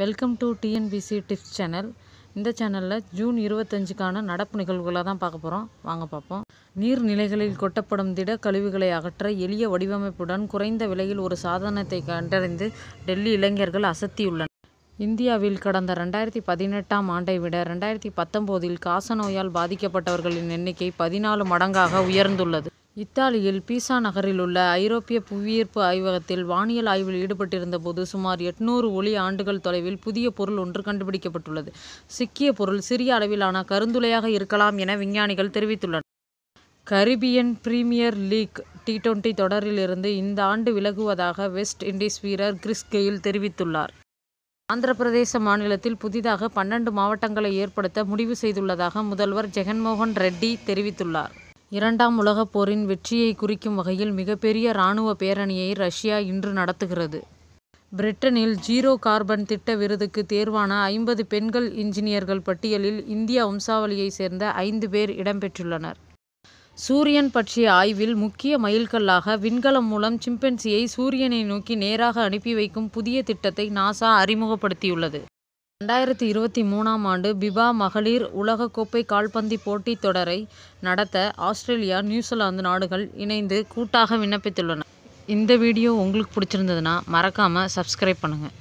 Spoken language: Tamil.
Welcome to TNPSC tips channel இந்த சேனலில் ஜூன் இருபத்தஞ்சுக்கான நடப்பு நிகழ்வுகளை தான் பார்க்க போகிறோம் வாங்க பார்ப்போம் நீர்நிலைகளில் கொட்டப்படும் திட கழிவுகளை அகற்ற எளிய வடிவமைப்புடன் குறைந்த விலையில் ஒரு சாதனத்தை கண்டறிந்து டெல்லி இளைஞர்கள் அசத்தியுள்ளனர் இந்தியாவில் கடந்த ரெண்டாயிரத்தி பதினெட்டாம் ஆண்டை விட ரெண்டாயிரத்தி பத்தொம்போதில் காசநோயால் பாதிக்கப்பட்டவர்களின் எண்ணிக்கை பதினாலு மடங்காக உயர்ந்துள்ளது இத்தாலியில் பீசா நகரில் உள்ள ஐரோப்பிய புவியீர்ப்பு ஆய்வகத்தில் வானியல் ஆய்வில் ஈடுபட்டிருந்த போது சுமார் எட்நூறு ஒளி ஆண்டுகள் தொலைவில் புதிய பொருள் ஒன்று கண்டுபிடிக்கப்பட்டுள்ளது சிக்கிய பொருள் சிறிய அளவிலான கருந்துளையாக இருக்கலாம் என விஞ்ஞானிகள் தெரிவித்துள்ளனர் Caribbean Premier League T twenty தொடரிலிருந்து இந்த ஆண்டு விலகுவதாக வெஸ்ட் இண்டீஸ் வீரர் கிறிஸ் கெயில் தெரிவித்துள்ளார் ஆந்திர பிரதேச மாநிலத்தில் புதிதாக பன்னெண்டு மாவட்டங்களை ஏற்படுத்த முடிவு செய்துள்ளதாக முதல்வர் ஜெகன்மோகன் ரெட்டி தெரிவித்துள்ளார் இரண்டாம் உலகப் போரின் வெற்றியை குறிக்கும் வகையில் மிகப்பெரிய இராணுவ பேரணியை ரஷ்யா இன்று நடத்துகிறது. பிரிட்டனில் ஜீரோ கார்பன் திட்ட விருதுக்கு தேர்வான ஐம்பது பெண்கள் இன்ஜினியர்கள் பட்டியலில் இந்திய வம்சாவளியைச் சேர்ந்த ஐந்து பேர் இடம்பெற்றுள்ளனர். சூரியன் பற்றிய ஆய்வில் முக்கிய மைல்கல்லாக விண்கலம் மூலம் சிம்பென்சியை சூரியனை நோக்கி நேராக அனுப்பி வைக்கும் புதிய திட்டத்தை நாசா அறிமுகப்படுத்தியுள்ளது. ரெண்டாயிரத்தி இருபத்தி மூணாம் ஆண்டு பிபா மகளிர் உலகக்கோப்பை கால்பந்து போட்டித் தொடரை நடத்த ஆஸ்திரேலியா நியூசிலாந்து நாடுகள் இணைந்து கூட்டாக விண்ணப்பித்துள்ளன இந்த வீடியோ உங்களுக்கு பிடிச்சிருந்ததுன்னா மறக்காமல் சப்ஸ்கிரைப் பண்ணுங்கள்